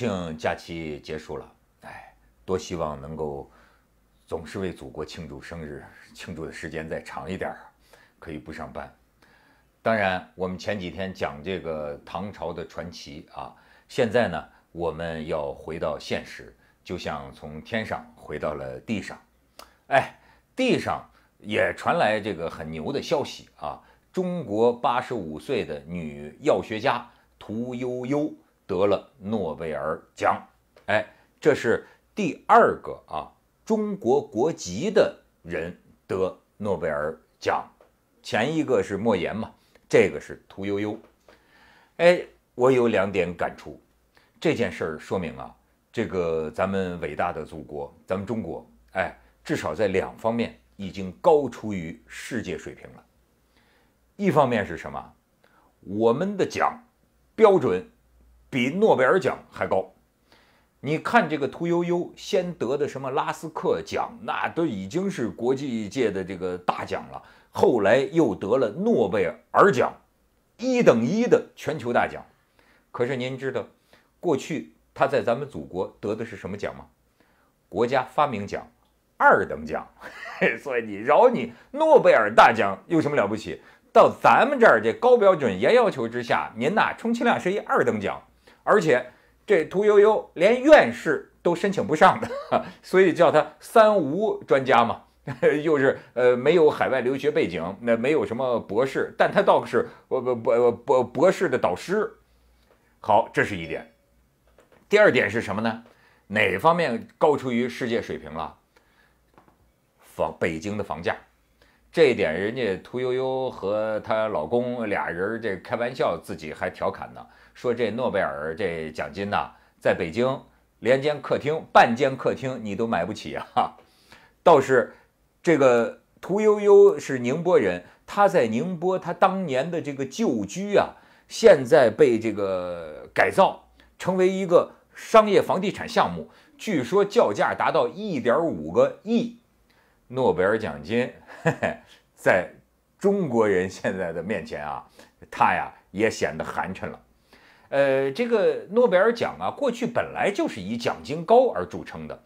庆假期结束了，哎，多希望能够总是为祖国庆祝生日，庆祝的时间再长一点，可以不上班。当然，我们前几天讲这个唐朝的传奇啊，现在呢，我们要回到现实，就像从天上回到了地上。哎，地上也传来这个很牛的消息啊，中国八十五岁的女药学家屠呦呦。得了诺贝尔奖，哎，这是第二个啊，中国国籍的人得诺贝尔奖，前一个是莫言嘛，这个是屠呦呦，哎，我有两点感触，这件事儿说明啊，这个咱们伟大的祖国，咱们中国，哎，至少在两方面已经高出于世界水平了，一方面是什么，我们的奖标准。比诺贝尔奖还高，你看这个屠呦呦先得的什么拉斯克奖，那都已经是国际界的这个大奖了，后来又得了诺贝尔奖，一等一的全球大奖。可是您知道，过去他在咱们祖国得的是什么奖吗？国家发明奖二等奖。所以你饶你诺贝尔大奖有什么了不起？到咱们这儿这高标准严要求之下，您呐充其量是一二等奖。而且，这屠呦呦连院士都申请不上的，所以叫他三无专家嘛，又是呃没有海外留学背景，那没有什么博士，但他倒是博博博博士的导师。好，这是一点。第二点是什么呢？哪方面高出于世界水平了？房北京的房价，这一点人家屠呦呦和她老公俩人这开玩笑，自己还调侃呢。说这诺贝尔这奖金呢，在北京连间客厅半间客厅你都买不起啊！倒是这个屠呦呦是宁波人，她在宁波，她当年的这个旧居啊，现在被这个改造成为一个商业房地产项目，据说叫价达到一点五个亿。诺贝尔奖金嘿嘿，在中国人现在的面前啊，他呀也显得寒碜了。呃，这个诺贝尔奖啊，过去本来就是以奖金高而著称的。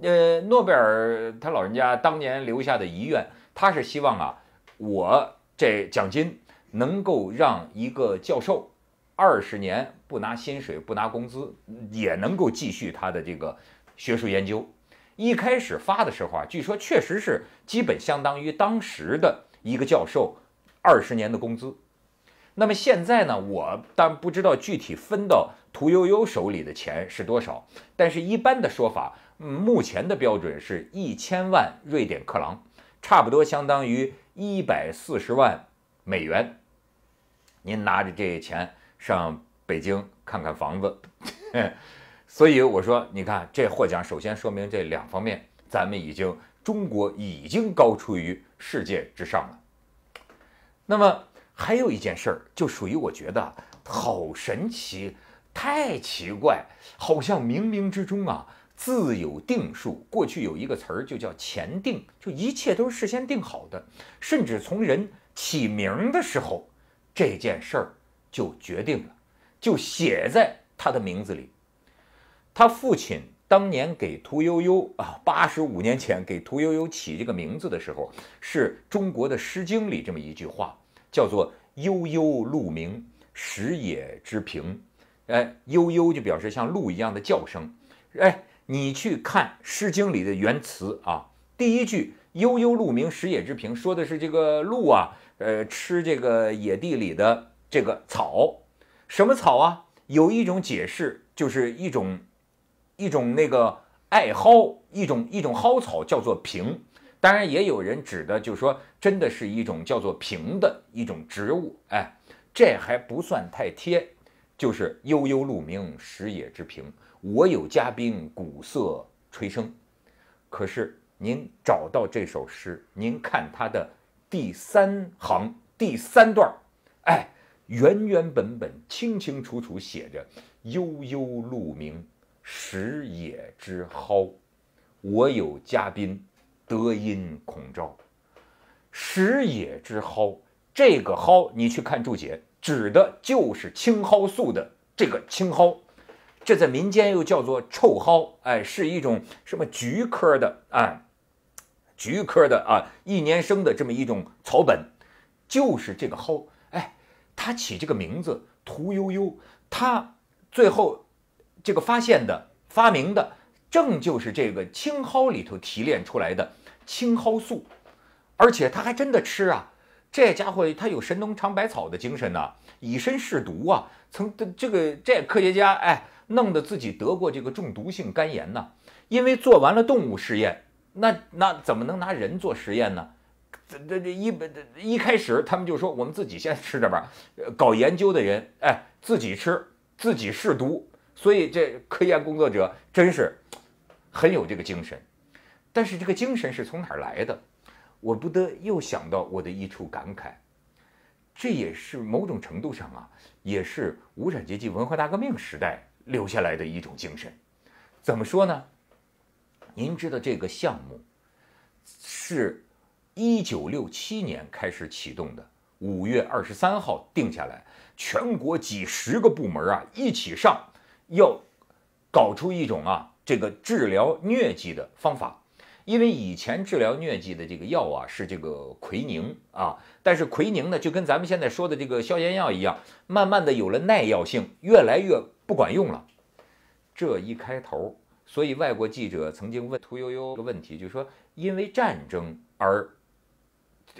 呃，诺贝尔他老人家当年留下的遗愿，他是希望啊，我这奖金能够让一个教授二十年不拿薪水、不拿工资，也能够继续他的这个学术研究。一开始发的时候啊，据说确实是基本相当于当时的一个教授二十年的工资。那么现在呢？我但不知道具体分到屠呦呦手里的钱是多少，但是一般的说法，目前的标准是一千万瑞典克朗，差不多相当于一百四十万美元。您拿着这些钱上北京看看房子。所以我说，你看这获奖，首先说明这两方面，咱们已经中国已经高出于世界之上了。那么。还有一件事儿，就属于我觉得好神奇，太奇怪，好像冥冥之中啊自有定数。过去有一个词儿就叫前定，就一切都是事先定好的，甚至从人起名的时候，这件事儿就决定了，就写在他的名字里。他父亲当年给屠呦呦啊八十五年前给屠呦呦起这个名字的时候，是中国的《诗经》里这么一句话。叫做“悠悠鹿鸣，食野之苹”。哎，“悠悠”就表示像鹿一样的叫声。哎，你去看《诗经》里的原词啊。第一句“悠悠鹿鸣，食野之苹”，说的是这个鹿啊，呃，吃这个野地里的这个草。什么草啊？有一种解释，就是一种一种那个艾蒿，一种一种蒿草，叫做“苹”。当然，也有人指的，就是说，真的是一种叫做“平”的一种植物。哎，这还不算太贴，就是“悠悠鹿鸣，食野之苹”。我有嘉宾，鼓瑟吹笙。可是您找到这首诗，您看它的第三行、第三段，哎，原原本本、清清楚楚写着：“悠悠鹿鸣，食野之蒿。我有嘉宾。”得因恐昭，食野之蒿。这个蒿，你去看注解，指的就是青蒿素的这个青蒿。这在民间又叫做臭蒿，哎，是一种什么菊科的啊？菊科的啊，一年生的这么一种草本，就是这个蒿。哎，它起这个名字“屠呦呦”，它最后这个发现的、发明的。正就是这个青蒿里头提炼出来的青蒿素，而且他还真的吃啊！这家伙他有神农尝百草的精神呢，以身试毒啊！曾这个这科学家哎，弄得自己得过这个中毒性肝炎呢，因为做完了动物实验，那那怎么能拿人做实验呢？这这这，一本一开始他们就说我们自己先吃着吧，搞研究的人哎，自己吃自己试毒，所以这科研工作者真是。很有这个精神，但是这个精神是从哪儿来的？我不得又想到我的一处感慨，这也是某种程度上啊，也是无产阶级文化大革命时代留下来的一种精神。怎么说呢？您知道这个项目是一九六七年开始启动的五月二十三号定下来，全国几十个部门啊一起上，要搞出一种啊。这个治疗疟疾的方法，因为以前治疗疟疾的这个药啊是这个奎宁啊，但是奎宁呢就跟咱们现在说的这个消炎药一样，慢慢的有了耐药性，越来越不管用了。这一开头，所以外国记者曾经问屠呦呦一个问题，就说因为战争而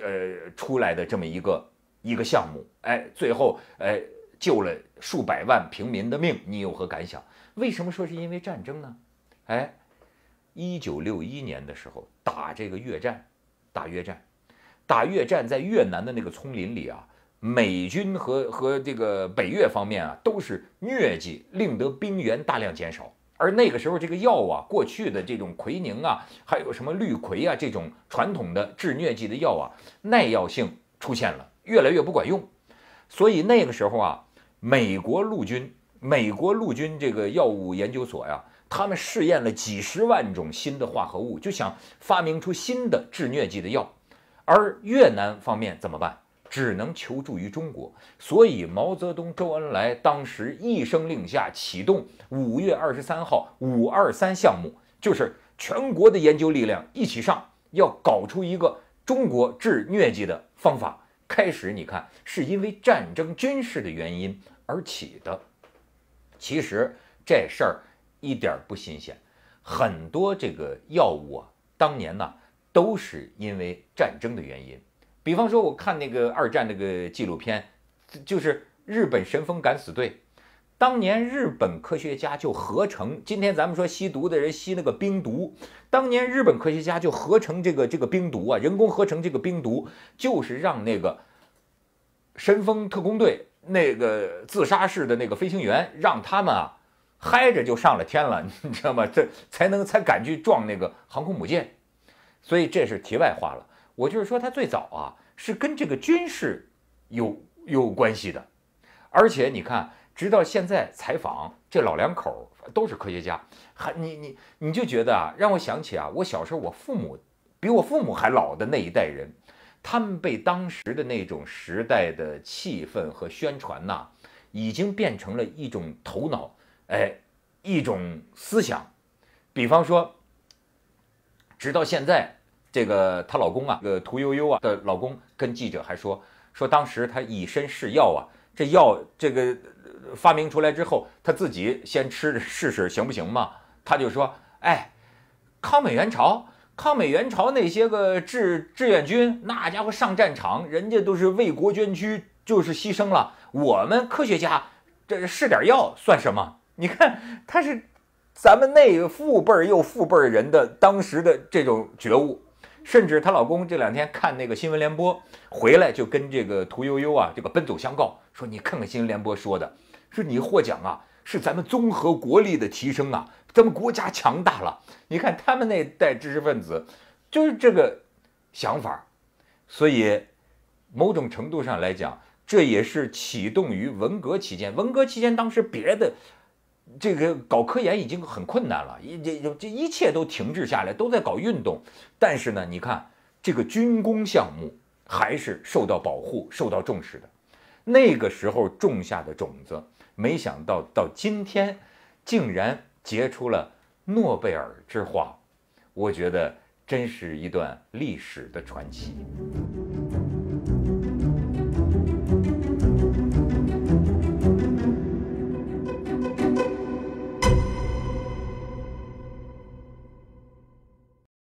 呃出来的这么一个一个项目，哎，最后哎救了数百万平民的命，你有何感想？为什么说是因为战争呢？哎，一九六一年的时候，打这个越战，打越战，打越战，在越南的那个丛林里啊，美军和和这个北越方面啊，都是疟疾，令得兵员大量减少。而那个时候，这个药啊，过去的这种奎宁啊，还有什么氯喹啊，这种传统的治疟疾的药啊，耐药性出现了，越来越不管用。所以那个时候啊，美国陆军，美国陆军这个药物研究所呀。他们试验了几十万种新的化合物，就想发明出新的治疟疾的药。而越南方面怎么办？只能求助于中国。所以毛泽东、周恩来当时一声令下，启动五月二十三号“五二三”项目，就是全国的研究力量一起上，要搞出一个中国治疟疾的方法。开始你看是因为战争军事的原因而起的，其实这事儿。一点儿不新鲜，很多这个药物啊，当年呢都是因为战争的原因。比方说，我看那个二战那个纪录片，就是日本神风敢死队，当年日本科学家就合成。今天咱们说吸毒的人吸那个冰毒，当年日本科学家就合成这个这个冰毒啊，人工合成这个冰毒，就是让那个神风特工队那个自杀式的那个飞行员，让他们啊。嗨着就上了天了，你知道吗？这才能才敢去撞那个航空母舰，所以这是题外话了。我就是说，他最早啊是跟这个军事有有关系的，而且你看，直到现在采访这老两口都是科学家，还你你你就觉得啊，让我想起啊，我小时候我父母比我父母还老的那一代人，他们被当时的那种时代的气氛和宣传呐，已经变成了一种头脑。哎，一种思想，比方说，直到现在，这个她老公啊，这个屠呦呦啊的老公跟记者还说，说当时他以身试药啊，这药这个发明出来之后，他自己先吃试试行不行嘛？他就说，哎，抗美援朝，抗美援朝那些个志志愿军，那家伙上战场，人家都是为国捐躯，就是牺牲了。我们科学家这试点药算什么？你看，他是咱们那父辈又父辈人的当时的这种觉悟，甚至她老公这两天看那个新闻联播回来，就跟这个屠呦呦啊这个奔走相告，说你看看新闻联播说的，说你获奖啊是咱们综合国力的提升啊，咱们国家强大了。你看他们那代知识分子就是这个想法，所以某种程度上来讲，这也是启动于文革期间。文革期间当时别的。这个搞科研已经很困难了，一这这一切都停滞下来，都在搞运动。但是呢，你看这个军工项目还是受到保护、受到重视的。那个时候种下的种子，没想到到今天竟然结出了诺贝尔之花，我觉得真是一段历史的传奇。